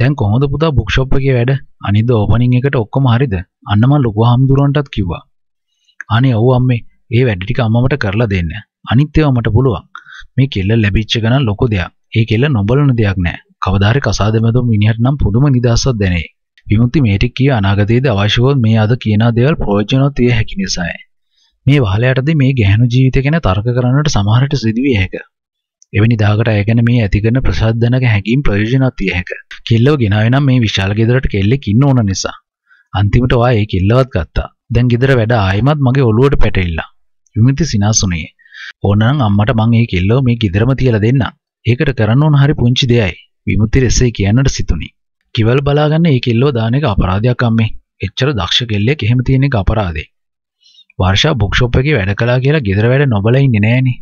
දැන් කොහොමද පුතා බුක් ෂොප් එකේ වැඩ? අනිද්ද ඕපනින් එකට ඔක්කොම හරිද? අන්න මං ලොකු හම්දුරන්ටත් කිව්වා. අනේ ඔව් අම්මේ, ඒ වැඩ ටික අම්මමට කරලා දෙන්න. අනිත් ඒවා මට පුළුවන්. මේ කෙල්ල ලැබිච්ච ගණන් ලොකු දෙයක්. ඒ කෙල්ල නොබලන දෙයක් නෑ. කවදා හරි කසාදෙමැදුම් මිනිහට නම් පුදුම නිදහසක් දැනේ. විමුක්ති මේ ටික කිය අනාගතයේදී අවශ්‍ය වොත් මේ අද කියන දේවල් ප්‍රයෝජනවත් විය හැකි නිසායි. මේ වහලයටදී මේ ගැහණු ජීවිතය ගැන තර්ක කරන්නට සමහරට සිදුවිය හැක. එවැනි දායකට අය ගැන මේ ඇති කරන ප්‍රසද්දනක හැඟීම් ප්‍රයෝජනවත් විය හැකිය. කෙල්ලව ගෙනාවේ නම් මේ විශාල ගෙදරට කෙල්ලෙක් ඉන්න ඕන නිසා. අන්තිමට ඔයා ඒ කෙල්ලවත් ගත්තා. දැන් ගෙදර වැඩ ආයෙමත් මගේ ඔළුවට පැටෙilla. විමිති සිනාසුනේ. ඕනනම් අම්මට මං ඒ කෙල්ලව මේ ගෙදරම තියලා දෙන්න. ඒකට කරන්න ඕන හරි පුංචි දෙයයි. විමුති රෙසේ කියන්නට සිතුනි. කිවල් බලාගන්න ඒ කෙල්ලව දාන එක අපරාධයක් අම්මේ. එච්චර දක්ෂ කෙල්ලෙක් එහෙම තියෙන එක අපරාධේ. වර්ෂා බුක්ෂොප් එකේ වැඩ කළා කියලා ගෙදර වැඩ නොබල ඉන්නේ නෑනේ.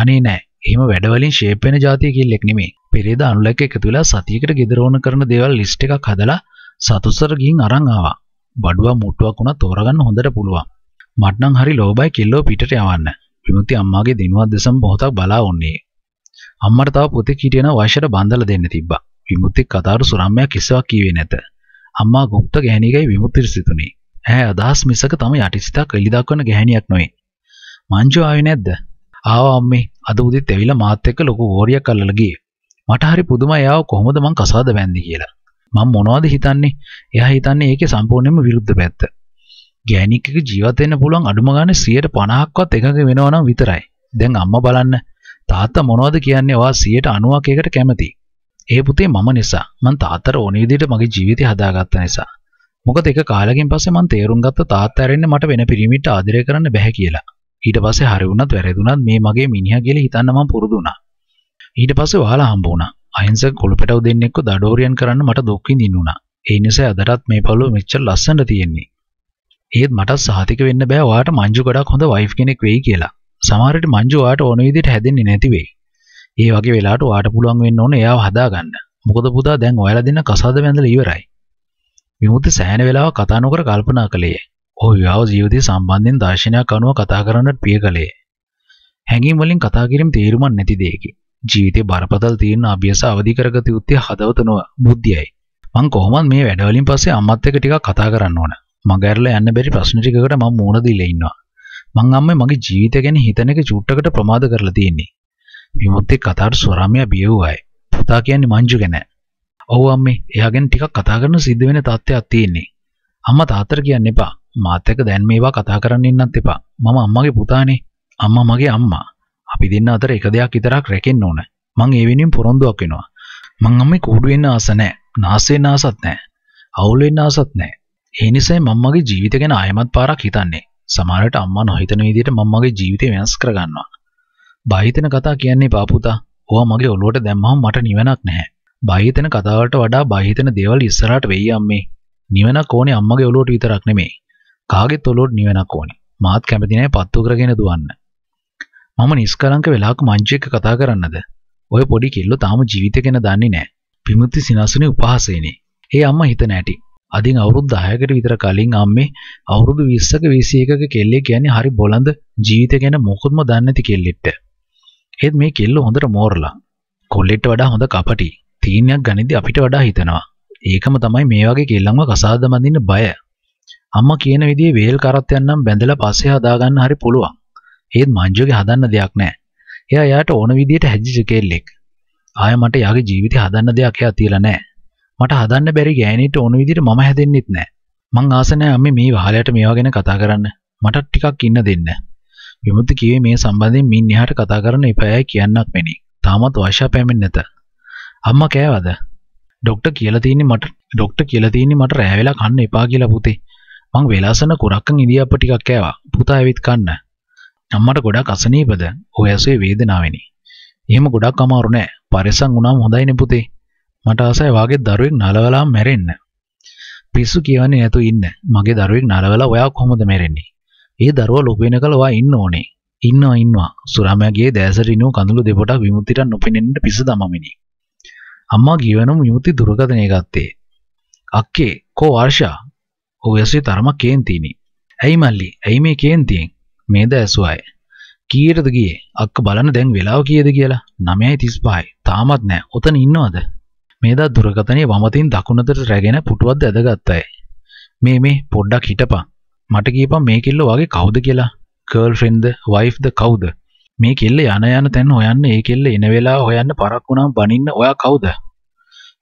අනේ නෑ. එහෙම වැඩවලින් ෂේප් වෙන જાතිය කිල්ලෙක් නෙමෙයි. පෙරේද අනුලෙක් එකතු වෙලා සතියකට ගෙදර ඕන කරන දේවල් ලිස්ට් එකක් හදලා සතුස්සර ගිහින් අරන් ආවා. බඩුවා මුට්ටුවක් උනා තෝරගන්න හොඳට පුළුවන්. මට නම් හරි ලෝභයි කිල්ලෝ පිටට යවන්න. විමුක්ති අම්මාගේ දිනුවක් දෙසම පොහොතක් බලා වුණේ. අම්මට තව පුතේ කීටියන වයසට බඳලා දෙන්න තිබ්බා. විමුක්ති කතාරු සුරම්මයා කිසිවක් කීවේ නැත. අම්මා ගුප්ත ගැහණියගේ විමුක්ති සිතුනේ. ඈ අදහස් මිසක තම යටිසිතක් එලි දක්වන ගැහණියක් නොවේ. මංජු ආවේ නැද්ද? ආවා අම්මේ. අද උදේ තැවිලා මාත් එක්ක ලොකු ඕරියක් අල්ලලා ගියේ. මට හරි පුදුමයි යාව කොහොමද මං කසාද බැන්දේ කියලා. මම මොනවද හිතන්නේ? එයා හිතන්නේ ඒකේ සම්පූර්ණයෙන්ම විරුද්ධ පැත්ත. ගෑණිකෙක් ජීවත් වෙන්න පුළුවන් අඩුම ගානේ 50%ක්වත් එකඟ වෙනවා නම් විතරයි. දැන් අම්මා බලන්න තාත්තා මොනවද කියන්නේ? ඔයා 90%ක් එකට කැමති. ඒ පුතේ මම නිසා මං තාත්තට ඕන විදිහට මගේ ජීවිතය හදාගත්ත නිසා. මොකද ඒක කාලෙකින් පස්සේ මං තේරුම් ගත්ත තාත්තා ඇරෙන්න මට වෙන පිරිමිට ආදරය කරන්න බෑ කියලා. ඊට පස්සේ හරි වුණත් වැරදුණත් මේ මගේ මිනිහා කියලා හිතන්න මං පුරුදු වුණා. ඊට පස්සේ ඔයාලා හම්බ වුණා. අහිංසක කොළපැටව දෙන්නෙක්ව දඩෝරියන් කරන්න මට දුක් විඳින්න වුණා. ඒ නිසා අදටත් මේ පළුව මෙච්චර ලස්සනට තියෙන්නේ. ඒත් මට සහතික වෙන්න බෑ ඔයාට මංජු ගොඩක් හොඳ වයිෆ් කෙනෙක් වෙයි කියලා. සමහර විට මංජු ඔයාට ඕන විදිහට හැදෙන්නේ නැති වෙයි. ඒ වගේ වෙලාවට ඔයාට පුළුවන් වෙන්න ඕනේ එයාව හදාගන්න. මොකද පුතා දැන් ඔයාලා දෙන්න කසාද බැඳලා ඉවරයි. විමුක්ති සෑහෙන වෙලාවක් කතා නොකර කල්පනා කළේ. ඔහු විවාහ ජීවිතය සම්බන්ධයෙන් දර්ශනයක් අනුව කතා කරන්නට පිය කළේ. හැඟීම් වලින් කතා කිරීම තීරුමක් නැති දෙයකි. ජීවිතේ බරපතල තියෙන අභ්‍යාස අවදි කරගත යුත්තේ හදවත නොව බුද්ධියයි. මං කොහොමද මේ වැඩවලින් පස්සේ අම්මත් එක්ක ටිකක් කතා කරන්න ඕන. මග ඇරලා යන්න බැරි ප්‍රශ්න ටිකකට මම මූණ දීලා ඉන්නවා. මං අම්මේ මගේ ජීවිතය ගැන හිතන එක චුට්ටකට ප්‍රමාද කරලා තියෙන්නේ. විමුක්ති කතාවට ස්වරාමියා බියවුවයි. පුතා කියන්නේ මංජු ගැන. ඔව් අම්මේ, එයාගෙන් ටිකක් කතා කරන සිද්ධ වෙන තත්ත්වයක් තියෙන්නේ. අම්මා තාත්තට කියන්න එපා. මාත් එක්ක දැන් මේවා කතා කරන්න ඉන්නත් එපා. මම අම්මගේ පුතානේ. අම්මා මගේ අම්මා. අපි දෙන්න අතර එක දෙයක් විතරක් රැකෙන්න ඕන. මං ඒ වෙනුවෙන් පොරොන්දුවක් වෙනවා. මං අම්මේ කූඩු වෙන්න ආස නැහැ. නාසයෙන් ආසත් නැහැ. අවුල් වෙන්න ආසත් නැහැ. ඒ නිසා මම මගේ ජීවිත ගැන ආයමත් පාරක් හිතන්නේ. සමහරට අම්මා නොහිතන විදිහට මම මගේ ජීවිතේ වෙනස් කරගන්නවා. බයිතන කතා කියන්නේ පාපුතා. ඕවා මගේ ඔළුවට දැම්මම මට නිවනක් නැහැ. බයිතන කතාවලට වඩා බයිතන දේවල් ඉස්සරහට වෙයි අම්මේ. නිවනක් ඕනේ අම්මගේ ඔළුවට විතරක් නෙමෙයි. කාගේ තොලොට නිවනක් ඕනේ. මාත් කැමති නැහැ පත්තු කරගෙන දුවන්න. මම නිස්කලංක වෙලාවක මංජු එක්ක කතා කරන්නද? ඔය පොඩි කෙල්ලෝ තාම ජීවිතය ගැන දන්නේ නැහැ. විමුක්ති සිනාසුනේ උපහාසයනේ. ඒ අම්මා හිතන ඇටි. අදින් අවුරුදු 10කට විතර කලින් අම්මේ අවුරුදු 20ක 21ක කෙල්ලේ කියන්නේ හරි බොළඳ ජීවිතය ගැන මොකොත්ම දන්නේ නැති කෙල්ලෙක්ට. ඒත් මේ කෙල්ලෝ හොඳට මෝරලා. කොල්ලෙක්ට වඩා හොඳ කපටි. තීනයක් ගනිද්දි අපිට වඩා හිතනවා. ඒකම තමයි මේ වගේ කෙල්ලන්ව කසාද බඳින්න බය. අම්මා කියන විදිහේ වේල් කරත්තයන් නම් බැඳලා පස්සේ හදාගන්න හරි පුළුවන්. ඒත් මංජුගේ හදන්න දෙයක් නැහැ. එයා යාට ඕන විදියට හැදිච්ච කෙල්ලෙක්. ආය මට යාගේ ජීවිතය හදන්න දෙයක් එයා තියලා නැහැ. මට හදන්න බැරි ගෑණිට ඕන විදියට මම හැදෙන්නෙත් නැහැ. මං ආස නැහැ අම්මේ මේ වහලයට මේවා ගැන කතා කරන්න. මටත් ටිකක් ඉන්න දෙන්න. විමුක්ති කිව්වේ මේ සම්බන්ධයෙන් මින් එහාට කතා කරන්න එපායයි කියන්නක් මෙනි. තාමත් වර්ෂා පැමිණ නැත. අම්මා කෑවද? ඩොක්ටර් කියලා තියෙන්නේ මට ඩොක්ටර් කියලා තියෙන්නේ මට රෑ වෙලා කන්න එපා කියලා පුතේ. මං වෙලාසන කුරක්කන් ඉදියාප්ප ටිකක් කෑවා. පුතා ඇවිත් කන්න. අම්මට ගොඩක් අසනීපද ඔය ඇසේ වේදනාවෙනි. එහෙම ගොඩක් අමාරු නෑ. පරිස්සම් වුණාම හොඳයිනේ පුතේ. මට ආසයි වාගේ දරුවෙක් නලවලා මැරෙන්න. පිස්සු කියන්නේ නැතු ඉන්න. මගේ දරුවෙක් නලවලා ඔයා කොහොමද මැරෙන්නේ? ඒ දරුවා ලොකු වෙනකල් ඔයා ඉන්න ඕනේ. ඉන්නවා ඉන්නවා. සුරාමයාගේ දැසට ඉනු කඳුළු දෙපොටක් විමුක්තිට නොපෙනෙන්න පිස්සු දමමිනි. අම්මා ගිවනම විමුක්ති දුරකථනය ගත්තේ. අක්කේ කෝ වර්ෂා ඔය ඇසේ තරමක් කේන්තිනේ. ඇයි මල්ලි? ඇයි මේ කේන්තියෙන්? මේද ඇසුවයි. කීයටද ගියේ? අක්ක බලන්න දැන් වෙලාව කීයද කියලා? 9:35යි. තාමත් නෑ. ඔතන ඉන්නවද? මේදා දුරකථනයේ වමතින් දකුණතට රැගෙන පුටුවක් දැදගත්තයි. මේ මේ පොඩ්ඩක් හිටපන්. මට කියපන් මේ කෙල්ල වගේ කවුද කියලා? ගර්ල්ෆ්‍රෙන්ඩ්ද, වයිෆ්ද කවුද? මේ කෙල්ල යන යන තැන හොයන්න ඒ කෙල්ල එන වෙලාව හොයන්න පරක් වුණාම බනින්න ඔයා කවුද?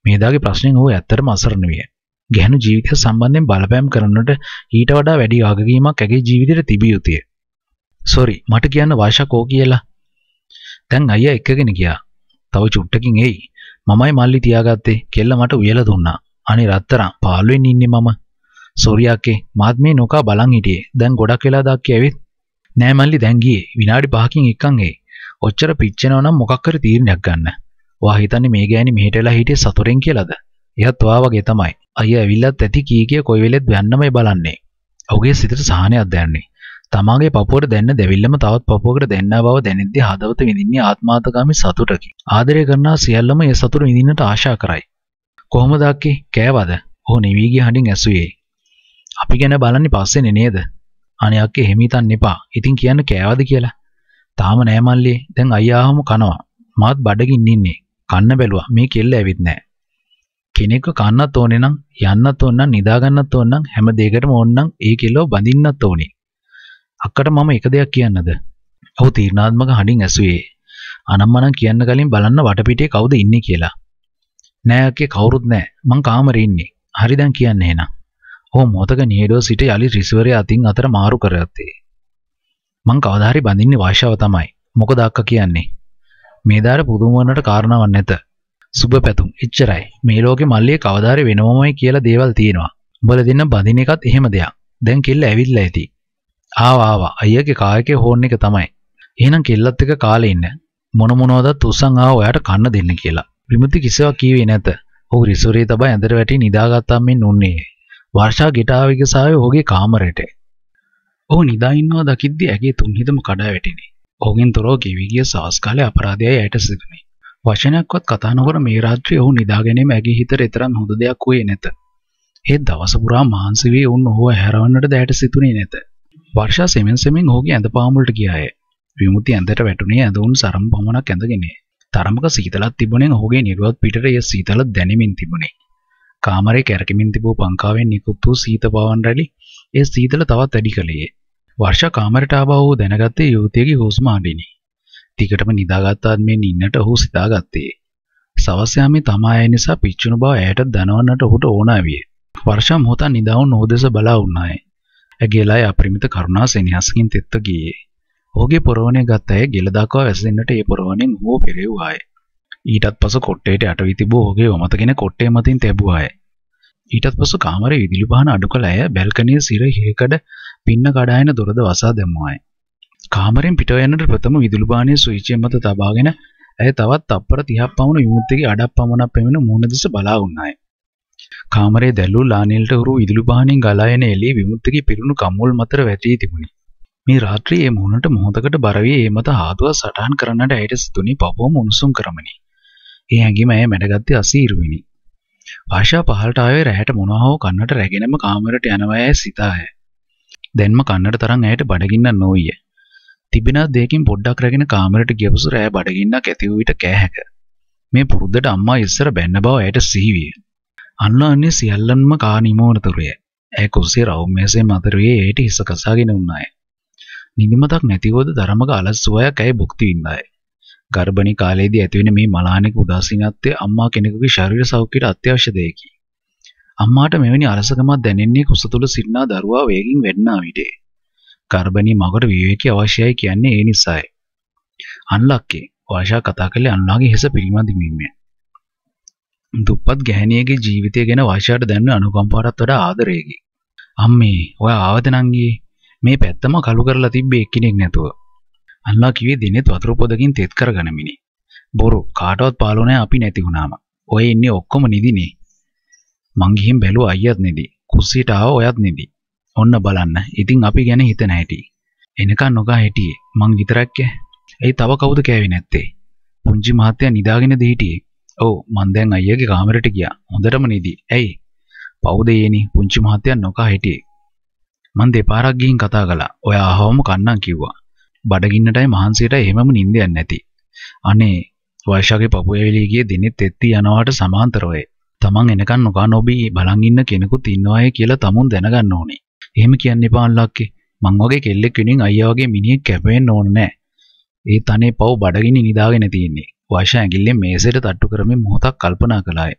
මේදාගේ ප්‍රශ්නෙන් ඌ ඇත්තටම අසරණ විය. ගැහණු ජීවිතය සම්බන්ධයෙන් බලපෑම් කරනට ඊට වඩා වැඩි ආගකීමක් ඇගේ ජීවිතයට තිබිය යුතුය. සොරි මට කියන්න වාශා කෝ කියලා. දැන් අයියා එක්කගෙන ගියා. තව චුට්ටකින් එයි. මමයි මල්ලි තියාගත්තේ කෙල්ල මට උයලා දුන්නා. අනේ රත්තරන් පාළුවෙන් ඉන්නේ මම. සොරි අක්කේ මාත් මේ නොකා බලන් හිටියේ. දැන් ගොඩක් වෙලා දාක්කේ ඇවිත්. නෑ මල්ලි දැන් ගියේ. විනාඩි 5කින් එක්කන් එයි. ඔච්චර පිච්චෙනවා නම් මොකක් කර තීරණයක් ගන්න. වා හිතන්නේ මේ ගෑණි මෙහෙට වෙලා හිටියේ සතුරෙන් කියලාද? එයත් වා වගේ තමයි. අයියා ඇවිල්ලත් ඇති කී කිය කොයි වෙලෙත් යන්නමයි බලන්නේ. ඔහුගේ සිතට සහනයක් දැනන්නේ. තමාගේ පපුවට දැන්න දෙවිල්ලම තවත් පපුවකට දෙන්න බව දැනෙද්දී හදවත විඳින්නේ ආත්මාර්ථකාමී සතුටකි. ආදරය කරනා සියල්ලම ඒ සතුට විඳින්නට ආශා කරයි. කොහොමද අක්කි? කෑවද? ඔහු නිවී ගිය හඬින් ඇසුවේ. අපි ගැන බලන්නේ පස්සේනේ නේද? අනේ අක්කේ එහෙම හිතන්න එපා. ඉතින් කියන්න කෑවද කියලා. තාම නෑ මල්ලී. දැන් අයියාම කනවා. මාත් බඩගින්න ඉන්නේ. කන්න බැලුවා. මේ කෙල්ල ඇවිත් නෑ. කෙනෙක්ව කන්නත් ඕනේ නම් යන්නත් ඕන නම් නිදාගන්නත් ඕන නම් හැම දෙයකටම ඕන නම් ඒ කෙල්ලව බඳින්නත් ඕනේ. අක්කට මම එක දෙයක් කියන්නද? ඔහු තීරණාත්මක හඬින් ඇසුවේ. අනම්මනම් කියන්න කලින් බලන්න වටපිටේ කවුද ඉන්නේ කියලා. නෑ අක්කේ කවුරුත් නෑ. මං කාමරේ ඉන්නේ. හරි දැන් කියන්න එහෙනම්. ඔහු මොතක නිහඬව සිට යලි රිසීවරය අතින් අතට මාරු කරගත්තේ. මං කවදා හරි බඳින්නේ වාෂාව තමයි. මොකද අක්කා කියන්නේ? මේ දාර පුදුම වන්නට කාරණාවක් නැත. සුබ පැතුම් එච්චරයි. මේ ලෝකේ මල්ලිය කවදා හරි වෙනවමයි කියලා දේවල් තියෙනවා. උඹලා දෙන්න බඳින එකත් එහෙම දෙයක්. දැන් කෙල්ල ඇවිල්ලා ඇති. ආවා අයියගේ කායකේ හෝන් එක තමයි. එහෙනම් කෙල්ලත් එක කාලේ ඉන්න. මොන මොනවදත් උස්සන් ආව ඔයාට කන්න දෙන්න කියලා. විමුති කිසිවක් කීවේ නැත. ඔහු රිසුරේ තබා ඇඳට වැටි නිදාගත්තාම මෙන් උන්නේ. වර්ෂා ගෙටාවික සාවේ ඔහුගේ කාමරයට. ඔහු නිදා ඉන්නවා දකිද්දී ඇගේ තුන් හිතම කඩා වැටිනේ. ඔහුගෙන් තොරව ගෙවි ගිය සාස්කාලේ අපරාධයයි ඇයට සිදුනේ. වචනයක්වත් කතා නොකර මේ රාත්‍රියේ ඔහු නිදා ගැනීම ඇගේ හිතට එතරම් හොඳ දෙයක් වුයේ නැත. ඒ දවස පුරා මහන්සි වී ඔවුන් ඔහුව හැරවන්නට දැයට සිතුනේ නැත. වර්ෂා සෙමෙන් සෙමෙන් ඔහුගේ ඇඳ පාමුලට ගියාය. විමුති ඇඳට වැටුනේ ඇඳවුන් සරම් පමණක් ඇඳගෙන. තරමක සීතලක් තිබුණෙන් ඔහුගේ නිර්වත් පිටට ඒ සීතල දැනෙමින් තිබුණේ. කාමරේ කැරකෙමින් තිබූ පංකාවෙන් නිකුත් වූ සීත පවන් රැලි ඒ සීතල තවත් වැඩි කළේ. වර්ෂා කාමරට ආවා ඔහු දැනගත්තේ යුවතියගේ හුස්ම අඩිනි. ටිකටම නිදාගත්තාත් මෙන් ඉන්නට ඔහු සිතාගත්තේ. සවස් යාමේ තමා ඇය නිසා පිච්චුණු බව ඇයට දැනවන්නට ඔහුට ඕනෑ විය. වර්ෂා මොහොතක් නිදාවුන් නොදෙස බලා වුණාය. ඇගේලාය අපරිමිත කරුණා සෙනෙහසකින් තෙත්ත ගියේ. ඔහුගේ පොරවණය ගත් අය ගෙල දක්වා වැසෙන්නට ඒ පොරවණෙන් ඔහුව පෙරෙව්වාය. ඊටත් පසු කොට්ටේට යට වී තිබූ ඔහුගේ වමතගෙන කොට්ටේ මතින් තැබුවාය. ඊටත් පසු කාමරේ විදුලි පහන අඩු කළ අය බැල්කනිය සිර හිරකඩ පින්න කඩායන දොරද වසා දැමුවාය. කාමරෙන් පිටව යන්නට ප්‍රථම විදුලි බාණයේ සුවිචය මත තබාගෙන ඇය තවත් තප්පර 30ක් පමණ විමුක්තිගේ අඩක් පමණක් පෙමින මූණ දෙස බලා වුණාය. කාමරේ දැල්ලූ ලානිල්ට හුරු ඉදිලි බානින් ගලා එන එළිය විමුක්තිගේ පිරුණු කම්මුල් මතර වැටී තිබුණි. මේ රාත්‍රියේ මුහුණට මොහොතකට බර වී ඒ මත හාදුව සටහන් කරන්නට ඇයට සිතුනි පපුවම උණුසුම් කරමිනි. ඒ හැඟීම ඇය මැඩගත්තේ අසීරුවිනි. ආශා පහළට ආවේ රැහැට මොනවා හෝ කන්නට රැගෙනම කාමරයට යනවා ඇය සිතාය. දැන්ම කන්නට තරම් ඇයට බඩගින්න නොවිය. තිබෙනා දෙයකින් පොඩ්ඩක් රැගෙන කාමරයට ගියපසු රැය බඩගින්නක් ඇති වූ විට කෑහැක. මේ පුරුද්දට අම්මා ඉස්සර බැන්න බව ඇයට සිහිවිය. අන්නාන්‍ය සියල්ලන්ම කා නිමෝනතුරය ඇ කුස්සේ රවම්මේසේ මතරයේ ඒට හිස කසාගෙන උන්නාය. නිදිමතක් නැතිවෝද දරමග අලස්සුවයක් ඇය භුක්ති වින්දාය. ගර්භණි කාලයේදී ඇතිවෙන මේ මලානෙක උදාසීනත්වය අම්මා කෙනෙකුගේ ශරීර සෞඛ්‍යයට අත්‍යවශ්‍ය දෙයකි. අම්මාට මෙවැනි අලසකමක් දැනෙන්නේ කුස තුළ සිටිනා දරුවා වේගින් වැඩනා විටේ. ගර්භණී මගට විවේකී අවශ්‍යයි කියන්නේ ඒ නිසායි. අන්ලක්කේ වාෂා කතා කළේ අන්නාගේ හිස පිළිමදිමීමේ දුප්පත් ගැහැණියගේ ජීවිතය ගැන වයිෂාට දැනෙන අනුකම්පාවට වඩා ආදරයකි. අම්මේ, ඔයා ආවද නංගී? මේ පැත්තම කළු කරලා තිබ්බේ එක්කෙනෙක් නැතුව. අල්ලා කිව්වේ දිනෙත් වතුර පොදකින් තෙත් කරගනිමිනි. බොරු කාටවත් පාලු නැහැ අපි නැති වුණාම. ඔය ඉන්නේ ඔක්කොම නිදිනේ. මං ගිහින් බැලුවා අයියත් නිදි. කුස්සියට ආව ඔයත් නිදි. ඔන්න බලන්න. ඉතින් අපි ගැන හිතන හැටි. එනකන් නොගා හිටියේ. මං විතරක් ඇයි තව කවුද කෑවේ නැත්තේ? පුංචි මහත්තයා නිදාගෙන දෙහිටියේ. ඔව් මං දැන් අයියාගේ කාමරෙට ගියා. හොඳටම නිදි. ඇයි? පවුදේනි පුංචි මහත්තයා නොකා හිටියේ. මං දෙපාරක් ගිහින් කතා කළා. ඔයා ආවම කන්නම් කිව්වා. බඩගින්නටයි මහන්සියටයි එහෙමම නිින්දයක් නැති. අනේ වර්ෂාගේ පපුවේ වෙලී ගියේ දිනෙත් එත්ති යනවාට සමාන්තරව තමන් එනකන් නොකා නොබී බලන් ඉන්න කෙනෙකුත් ඉන්නවායේ කියලා තමුන් දැනගන්න ඕනේ. එහෙම කියන්න එපා අල්ලක්කේ. මං වගේ කෙල්ලෙක් වෙනින් අයියා වගේ මිනිහෙක් කැපෙන්න ඕනේ නැහැ. ඒ තනේ පව් බඩගිනි නිදාගෙන තියෙන්නේ. වයිෂ ඇගිල්ලෙන් මේසයට තට්ටු කරමින් මොහොතක් කල්පනා කළාය.